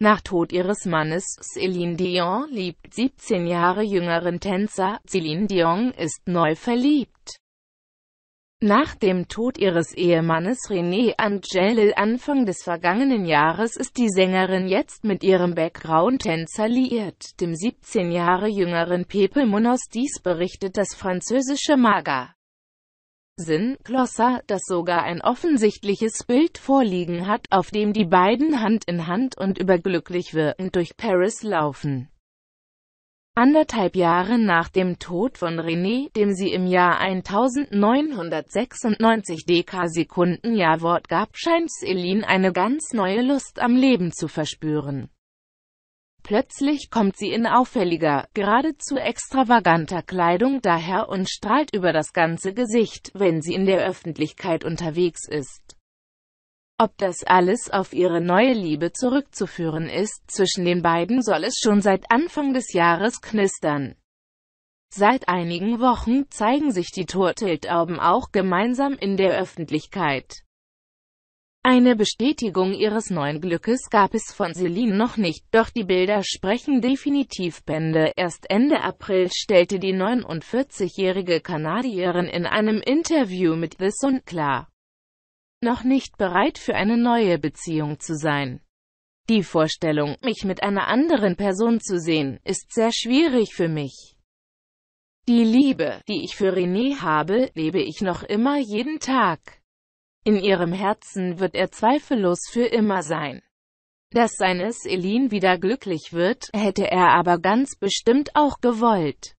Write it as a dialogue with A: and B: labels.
A: Nach Tod ihres Mannes Céline Dion liebt 17 Jahre jüngeren Tänzer, Céline Dion ist neu verliebt. Nach dem Tod ihres Ehemannes René Angelil Anfang des vergangenen Jahres ist die Sängerin jetzt mit ihrem Background-Tänzer liiert, dem 17 Jahre jüngeren Pepe Munoz. Dies berichtet das französische Maga. Sinn, Glosser, das sogar ein offensichtliches Bild vorliegen hat, auf dem die beiden Hand in Hand und überglücklich wirkend durch Paris laufen. Anderthalb Jahre nach dem Tod von René, dem sie im Jahr 1996 Deka-Sekunden-Jahrwort gab, scheint Celine eine ganz neue Lust am Leben zu verspüren. Plötzlich kommt sie in auffälliger, geradezu extravaganter Kleidung daher und strahlt über das ganze Gesicht, wenn sie in der Öffentlichkeit unterwegs ist. Ob das alles auf ihre neue Liebe zurückzuführen ist, zwischen den beiden soll es schon seit Anfang des Jahres knistern. Seit einigen Wochen zeigen sich die Turteltauben auch gemeinsam in der Öffentlichkeit. Eine Bestätigung ihres neuen Glückes gab es von Celine noch nicht, doch die Bilder sprechen definitiv Bände. Erst Ende April stellte die 49-jährige Kanadierin in einem Interview mit The Sun klar, noch nicht bereit für eine neue Beziehung zu sein. Die Vorstellung, mich mit einer anderen Person zu sehen, ist sehr schwierig für mich. Die Liebe, die ich für René habe, lebe ich noch immer jeden Tag. In ihrem Herzen wird er zweifellos für immer sein. Dass seines Elin wieder glücklich wird, hätte er aber ganz bestimmt auch gewollt.